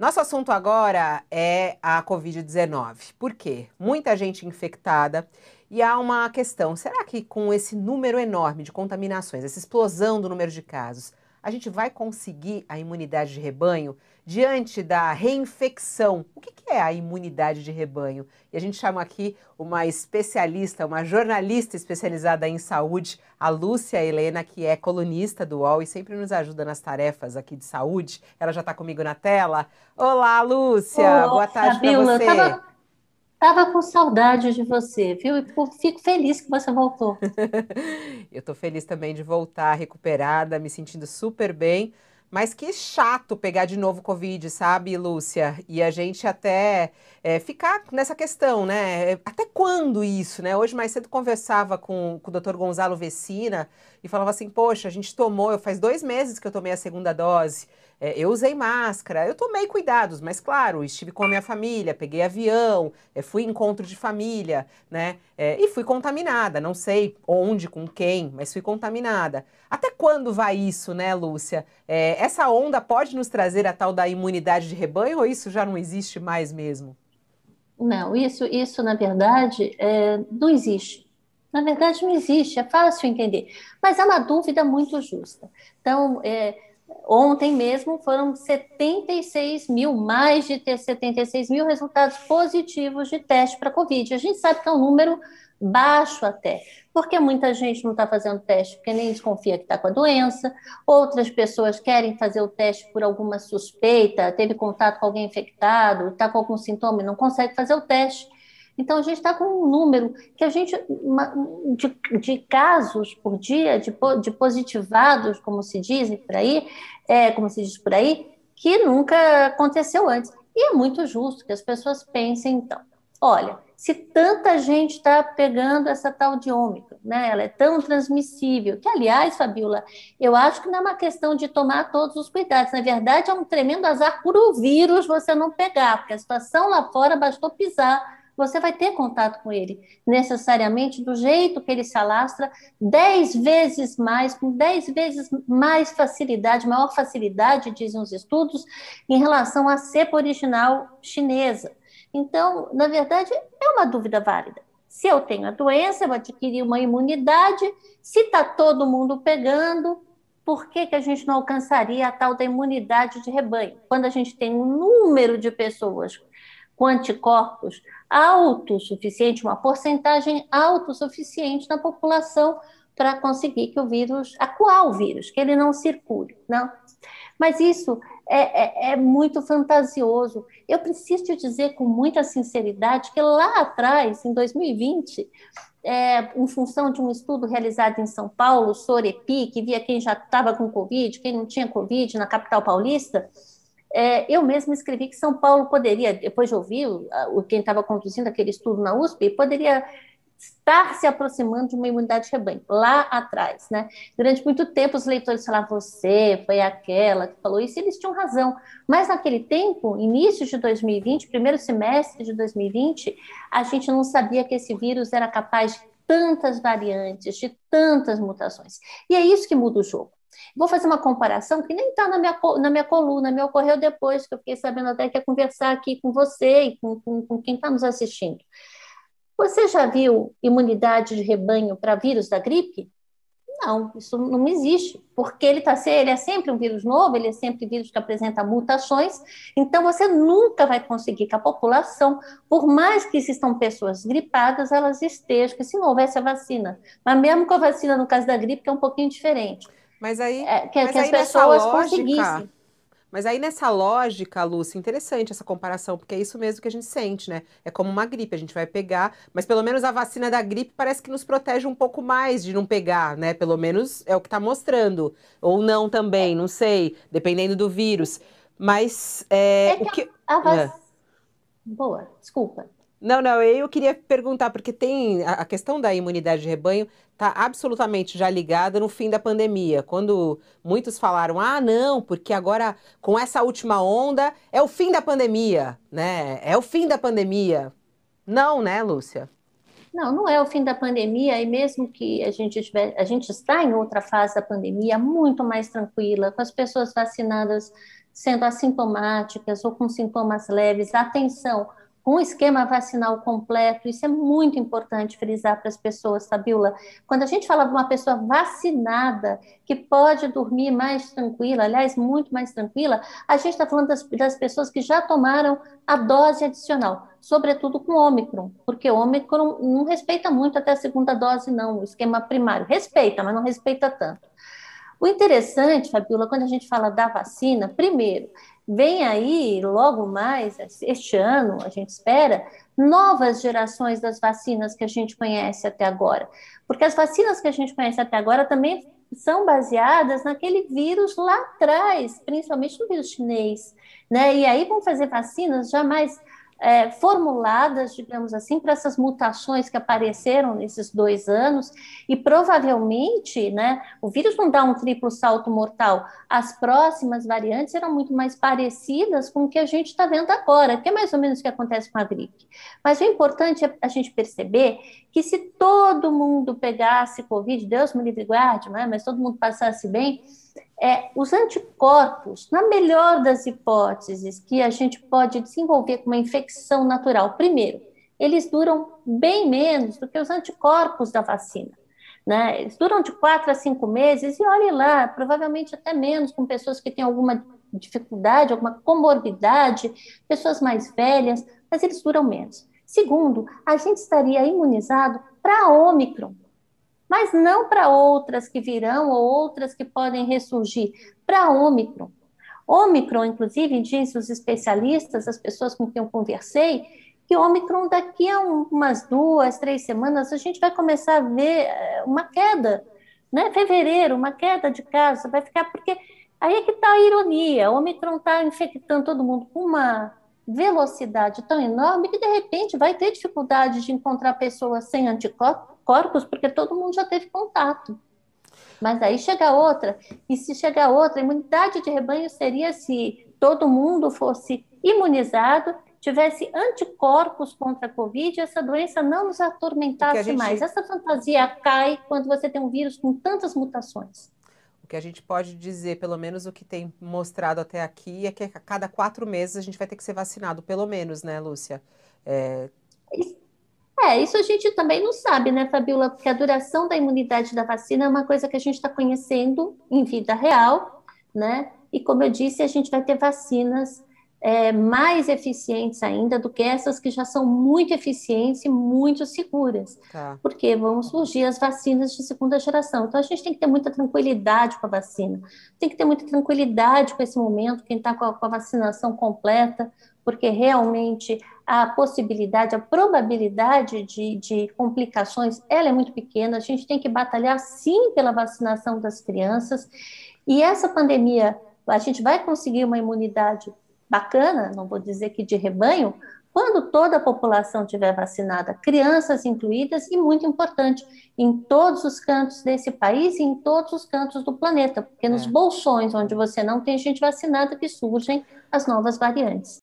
Nosso assunto agora é a Covid-19. Por quê? Muita gente infectada e há uma questão: será que com esse número enorme de contaminações, essa explosão do número de casos, a gente vai conseguir a imunidade de rebanho? diante da reinfecção. O que, é a imunidade de rebanho? E a gente chama aqui uma especialista, uma jornalista especializada em saúde, a Lúcia Helena, que é colunista do UOL e sempre nos ajuda nas tarefas aqui de saúde. Ela já está comigo na tela. Olá, Lúcia! Olá, Boa tarde para você. Tava... Tava com saudade de você, viu? Fico feliz que você voltou. eu estou feliz também de voltar recuperada, me sentindo super bem. Mas que chato pegar de novo Covid, sabe, Lúcia? E a gente até é, ficar nessa questão, né? Até quando isso, né? Hoje mais cedo conversava com, com o doutor Gonzalo Vecina e falava assim: Poxa, a gente tomou, faz dois meses que eu tomei a segunda dose. É, eu usei máscara, eu tomei cuidados, mas claro, estive com a minha família, peguei avião, é, fui encontro de família, né? É, e fui contaminada, não sei onde, com quem, mas fui contaminada. Até quando vai isso, né, Lúcia? É, essa onda pode nos trazer a tal da imunidade de rebanho ou isso já não existe mais mesmo? Não, isso, isso na verdade é, não existe. Na verdade, não existe, é fácil entender. Mas é uma dúvida muito justa. Então, é, Ontem mesmo foram 76 mil, mais de 76 mil resultados positivos de teste para Covid. A gente sabe que é um número baixo até, porque muita gente não está fazendo teste porque nem desconfia que está com a doença, outras pessoas querem fazer o teste por alguma suspeita, teve contato com alguém infectado, está com algum sintoma e não consegue fazer o teste. Então, a gente está com um número que a gente, uma, de, de, casos por dia, de, de, positivados, como se diz por aí, é, como se diz por aí, que nunca aconteceu antes. E é muito justo que as pessoas pensem, então, olha, se tanta gente está pegando essa tal de ômicron, né? Ela é tão transmissível, que, aliás, Fabiola, eu acho que não é uma questão de tomar todos os cuidados. Na verdade, é um tremendo azar por o vírus você não pegar, porque a situação lá fora bastou pisar você vai ter contato com ele, necessariamente do jeito que ele se alastra, dez vezes mais, com dez vezes mais facilidade, maior facilidade, dizem os estudos, em relação à cepa original chinesa. Então, na verdade, é uma dúvida válida. Se eu tenho a doença, eu adquiri uma imunidade. Se está todo mundo pegando, por que, que a gente não alcançaria a tal da imunidade de rebanho? Quando a gente tem um número de pessoas com anticorpos autossuficiente, uma porcentagem autossuficiente na população para conseguir que o vírus, acuar o vírus, que ele não circule, não. Mas isso é, é, é, muito fantasioso. Eu preciso te dizer com muita sinceridade que lá atrás, em 2020, é, em função de um estudo realizado em São Paulo, Sorepi, que via quem já estava com Covid, quem não tinha Covid na capital paulista, é, eu mesma escrevi que São Paulo poderia, depois de ouvir o, quem estava conduzindo aquele estudo na USP, poderia estar se aproximando de uma imunidade de rebanho, lá atrás, né? Durante muito tempo os leitores falavam, você foi aquela que falou isso, e eles tinham razão, mas naquele tempo, início de 2020, primeiro semestre de 2020, a gente não sabia que esse vírus era capaz de tantas variantes, de tantas mutações, e é isso que muda o jogo. Vou fazer uma comparação que nem está na minha, na minha coluna, me ocorreu depois, que eu fiquei sabendo até que ia é conversar aqui com você e com, com, com quem está nos assistindo. Você já viu imunidade de rebanho para vírus da gripe? Não, isso não existe, porque ele, tá, ele é sempre um vírus novo, ele é sempre vírus que apresenta mutações, então você nunca vai conseguir que a população, por mais que existam pessoas gripadas, elas estejam, se não houvesse a vacina, mas mesmo com a vacina, no caso da gripe, que é um pouquinho diferente, mas aí, é, que, mas que aí as pessoas lógica, conseguissem. Mas aí nessa lógica, Lúcia, interessante essa comparação, porque é isso mesmo que a gente sente, né? É como uma gripe, a gente vai pegar, mas pelo menos a vacina da gripe parece que nos protege um pouco mais de não pegar, né? Pelo menos é o que está mostrando. Ou não também, não sei, dependendo do vírus. Mas é, é que o que. A, a ah. vac... é. Boa, desculpa. Não, não, eu queria perguntar, porque tem a questão da imunidade de rebanho está absolutamente já ligada no fim da pandemia. Quando muitos falaram, ah, não, porque agora com essa última onda é o fim da pandemia, né? É o fim da pandemia. Não, né, Lúcia? Não, não é o fim da pandemia, e mesmo que a gente, tiver, a gente está em outra fase da pandemia, muito mais tranquila, com as pessoas vacinadas sendo assintomáticas ou com sintomas leves, atenção com o esquema vacinal completo. Isso é muito importante frisar para as pessoas, Fabiola. Tá, Quando a gente fala de uma pessoa vacinada, que pode dormir mais tranquila, aliás, muito mais tranquila, a gente está falando das, das pessoas que já tomaram a dose adicional, sobretudo com Ômicron, porque Ômicron não respeita muito até a segunda dose, não, o esquema primário. Respeita, mas não respeita tanto. O interessante, Fabiola, quando a gente fala da vacina, primeiro, vem aí, logo mais, este ano, a gente espera, novas gerações das vacinas que a gente conhece até agora. Porque as vacinas que a gente conhece até agora também são baseadas naquele vírus lá atrás, principalmente no vírus chinês, né? E aí vão fazer vacinas jamais é, formuladas, digamos assim, para essas mutações que apareceram nesses dois anos, e provavelmente né, o vírus não dá um triplo salto mortal. As próximas variantes eram muito mais parecidas com o que a gente está vendo agora, que é mais ou menos o que acontece com a gripe. Mas o importante é a gente perceber que se todo mundo pegasse Covid, Deus me livre guarde, né, mas todo mundo passasse bem é, os anticorpos, na melhor das hipóteses, que a gente pode desenvolver com uma infecção natural, primeiro, eles duram bem menos do que os anticorpos da vacina. Né? Eles duram de quatro a cinco meses, e olhe lá, provavelmente até menos, com pessoas que têm alguma dificuldade, alguma comorbidade, pessoas mais velhas, mas eles duram menos. Segundo, a gente estaria imunizado para Ômicron, mas não para outras que virão ou outras que podem ressurgir, para Ômicron. Ômicron, inclusive, diz os especialistas, as pessoas com quem eu conversei, que Ômicron daqui a umas duas, três semanas, a gente vai começar a ver eh, uma queda, né? Fevereiro, uma queda de casos, vai ficar, porque aí é que está a ironia, Ômicron está infectando todo mundo com uma velocidade tão enorme que, de repente, vai ter dificuldade de encontrar pessoas sem anticorpos corpos, porque todo mundo já teve contato. Mas aí chega outra, e se chegar outra, a imunidade de rebanho seria se todo mundo fosse imunizado, tivesse anticorpos contra a Covid, essa doença não nos atormentasse gente... mais. Essa fantasia cai quando você tem um vírus com tantas mutações. O que a gente pode dizer, pelo menos o que tem mostrado até aqui, é que a cada quatro meses a gente vai ter que ser vacinado, pelo menos, né, Lúcia? É... Isso é, isso a gente também não sabe, né, Fabiola? Porque a duração da imunidade da vacina é uma coisa que a gente está conhecendo em vida real, né? E como eu disse, a gente vai ter vacinas é, mais eficientes ainda do que essas que já são muito eficientes e muito seguras, tá. porque vão surgir as vacinas de segunda geração. Então a gente tem que ter muita tranquilidade com a vacina, tem que ter muita tranquilidade com esse momento, quem está com, com, a vacinação completa, porque realmente a possibilidade, a probabilidade de, de complicações, ela é muito pequena. A gente tem que batalhar sim pela vacinação das crianças e essa pandemia a gente vai conseguir uma imunidade bacana, não vou dizer que de rebanho, quando toda a população tiver vacinada, crianças incluídas, e muito importante, em todos os cantos desse país e em todos os cantos do planeta, porque é. nos bolsões onde você não tem gente vacinada que surgem as novas variantes.